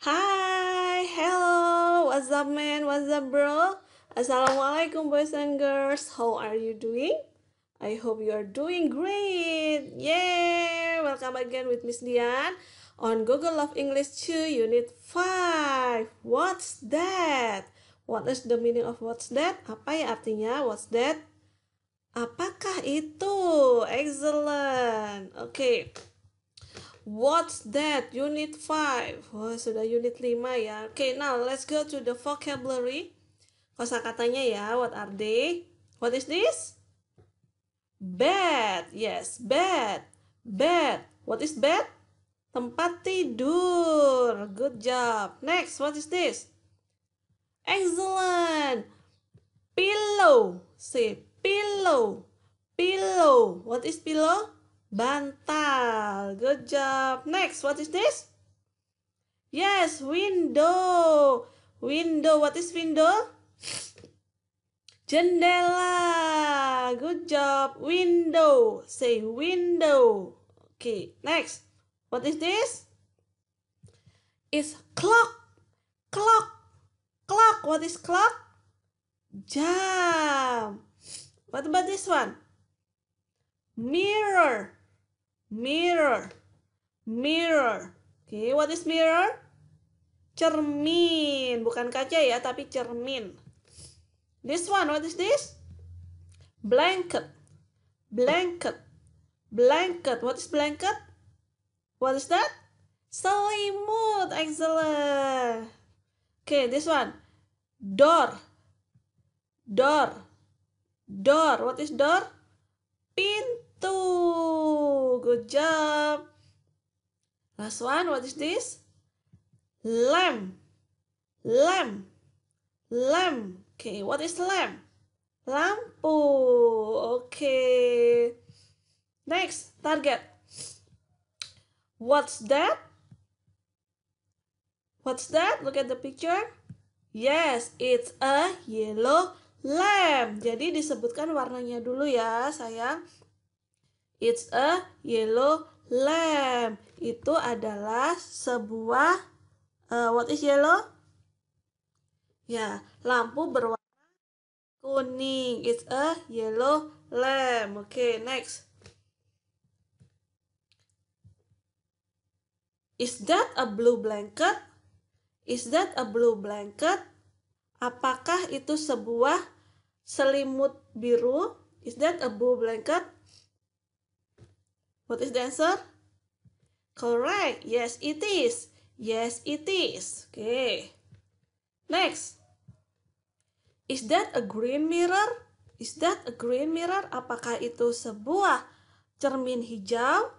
Hai, hello, what's up man, what's up bro? Assalamualaikum boys and girls, how are you doing? I hope you are doing great. Yay, welcome again with Miss Dian on Google Love English 2 Unit 5. What's that? What is the meaning of what's that? Apa ya artinya what's that? Apakah itu? Excellent. Oke. Okay. What's that? Unit 5. Oh, sudah unit 5 ya. Oke, okay, now let's go to the vocabulary. Kosa katanya ya, what are they? What is this? Bed. Yes, bed. Bed. What is bed? Tempat tidur. Good job. Next, what is this? Excellent. Pillow. Say pillow. Pillow. What is pillow? Bantal. Good job. Next, what is this? Yes, window. Window. What is window? Jendela. Good job. Window. Say window. Okay, next. What is this? Is clock. Clock. Clock. What is clock? Jam. What about this one? Mirror mirror mirror oke okay, what is mirror cermin bukan kaca ya tapi cermin this one what is this blanket blanket blanket what is blanket what is that selimut excellent okay this one door door door what is door pintu Two. Good job. Last one, what is this? Lamb. Lamb. Lamb. Okay, what is lamb? Lampu. Okay. Next, target. What's that? What's that? Look at the picture. Yes, it's a yellow lamp. Jadi disebutkan warnanya dulu ya, sayang. It's a yellow lamp. Itu adalah sebuah uh, what is yellow? Ya, lampu berwarna kuning. It's a yellow lamp. Oke, okay, next. Is that a blue blanket? Is that a blue blanket? Apakah itu sebuah selimut biru? Is that a blue blanket? What is the answer? Correct. Yes, it is. Yes, it is. Okay. Next. Is that a green mirror? Is that a green mirror? Apakah itu sebuah cermin hijau?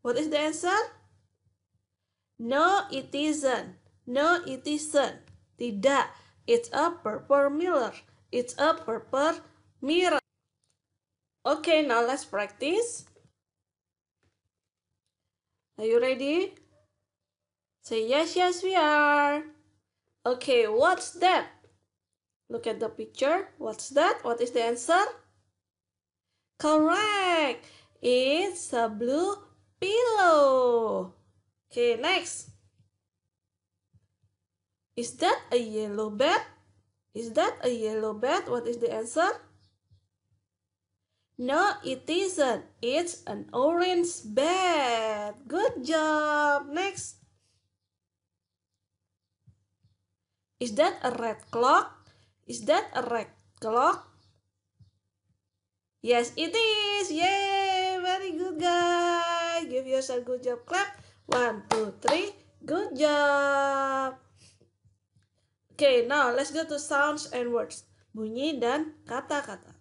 What is the answer? No, it isn't. No, it isn't. Tidak. It's a purple mirror. It's a purple mirror. Okay, now let's practice. Are you ready? Say yes, yes, we are. Okay, what's that? Look at the picture. What's that? What is the answer? Correct. It's a blue pillow. Okay, next. Is that a yellow bed? Is that a yellow bed? What is the answer? No, it isn't. It's an orange bed. Good job. Next. Is that a red clock? Is that a red clock? Yes, it is. Yay! Very good, guys. Give yourself good job clap. One, two, three. Good job. Okay, now let's go to sounds and words. Bunyi dan kata-kata.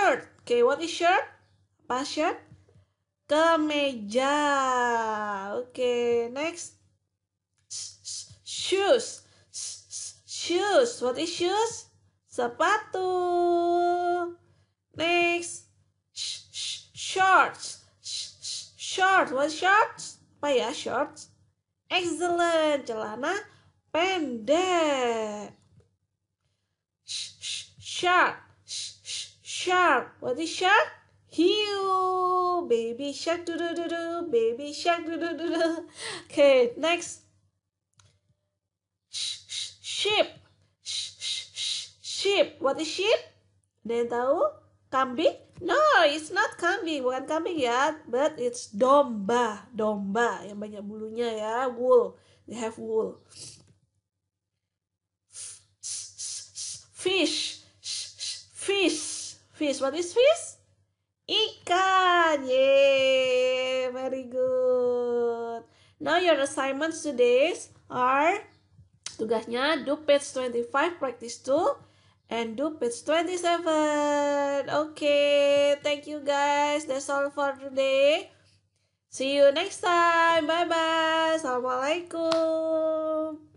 shirt. Okay, what is shirt? Apa shirt? Kemeja. Okay, next. Shoes. Shoes. What is shoes? Sepatu. Next. Shorts. Shorts. What shorts? Apa ya shorts? Excellent. Celana pendek. Shirt shark. what is shark? Hiu, baby shark, do do do do, baby shark, do do do do. Okay, next. Sh -sh sheep, sheep. What is sheep? Dan tahu? Kambing? No, it's not kambing, bukan kambing ya, but it's domba, domba yang banyak bulunya ya, wool. They have wool. Fish, fish. Fish. What is fish? Ikan. yeah, Very good. Now your assignments today are tugasnya do page 25 practice 2 and do page 27. Okay, thank you guys. That's all for today. See you next time. Bye bye. Assalamualaikum.